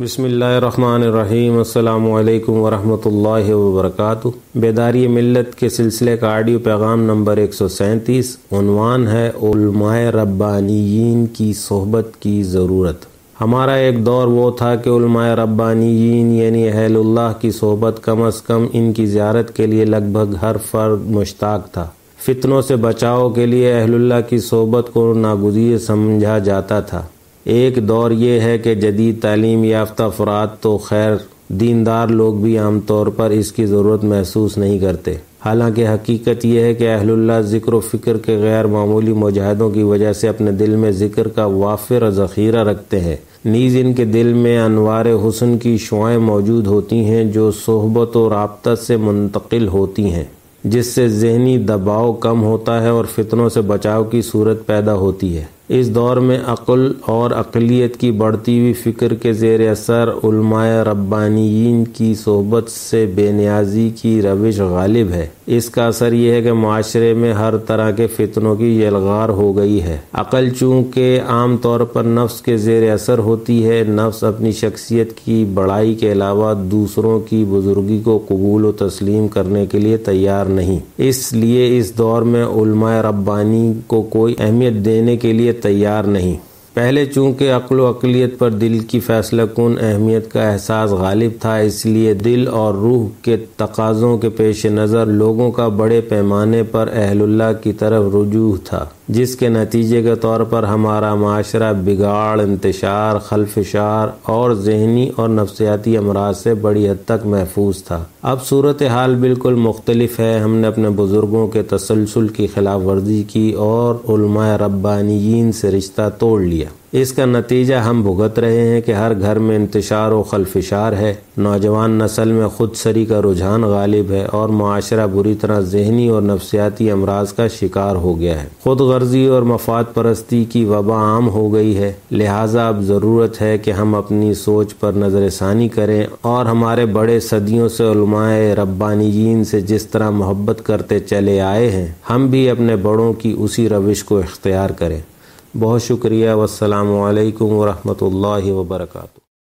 بسم اللہ الرحمن الرحیم السلام علیکم ورحمۃ اللہ وبرکاتہ بیداری ملت کے سلسلے کا آڈیو پیغام نمبر ایک سو سینتیس عنوان ہے علماء ربانیین کی صحبت کی ضرورت ہمارا ایک دور وہ تھا کہ علماء ربانیین یعنی اہل اللہ کی صحبت کم از کم ان کی زیارت کے لیے لگ بھگ ہر فرد مشتاق تھا فتنوں سے بچاؤ کے لیے اہل اللہ کی صحبت کو ناگزیر سمجھا جاتا تھا ایک دور یہ ہے کہ جدید تعلیم یافتہ افراد تو خیر دیندار لوگ بھی عام طور پر اس کی ضرورت محسوس نہیں کرتے حالانکہ حقیقت یہ ہے کہ اہل اللہ ذکر و فکر کے غیر معمولی مجاہدوں کی وجہ سے اپنے دل میں ذکر کا وافر ذخیرہ رکھتے ہیں نیز ان کے دل میں انوار حسن کی شعائیں موجود ہوتی ہیں جو صحبت و رابطہ سے منتقل ہوتی ہیں جس سے ذہنی دباؤ کم ہوتا ہے اور فتنوں سے بچاؤ کی صورت پیدا ہوتی ہے اس دور میں عقل اور اقلیت کی بڑھتی ہوئی فکر کے زیر اثر علماء ربانیین کی صحبت سے بے نیازی کی روش غالب ہے اس کا اثر یہ ہے کہ معاشرے میں ہر طرح کے فتنوں کی یلغار ہو گئی ہے عقل چونکہ عام طور پر نفس کے زیر اثر ہوتی ہے نفس اپنی شخصیت کی بڑائی کے علاوہ دوسروں کی بزرگی کو قبول و تسلیم کرنے کے لیے تیار نہیں اس لیے اس دور میں علماء ربانی کو کوئی اہمیت دینے کے لیے تیار نہیں پہلے چونکہ عقل و اقلیت پر دل کی فیصلہ کن اہمیت کا احساس غالب تھا اس لیے دل اور روح کے تقاضوں کے پیش نظر لوگوں کا بڑے پیمانے پر اہل اللہ کی طرف رجوع تھا جس کے نتیجے کے طور پر ہمارا معاشرہ بگاڑ انتشار خلفشار اور ذہنی اور نفسیاتی امراض سے بڑی حد تک محفوظ تھا اب صورت حال بالکل مختلف ہے ہم نے اپنے بزرگوں کے تسلسل کی خلاف ورزی کی اور علماء ربانیین سے رشتہ توڑ لیا اس کا نتیجہ ہم بھگت رہے ہیں کہ ہر گھر میں انتشار و خلفشار ہے نوجوان نسل میں خود سری کا رجحان غالب ہے اور معاشرہ بری طرح ذہنی اور نفسیاتی امراض کا شکار ہو گیا ہے خود غرضی اور مفاد پرستی کی وبا عام ہو گئی ہے لہٰذا اب ضرورت ہے کہ ہم اپنی سوچ پر نظر ثانی کریں اور ہمارے بڑے صدیوں سے علماء ربانیین سے جس طرح محبت کرتے چلے آئے ہیں ہم بھی اپنے بڑوں کی اسی روش کو اختیار کریں بہت شکریہ والسلام علیکم ورحمۃ اللہ وبرکاتہ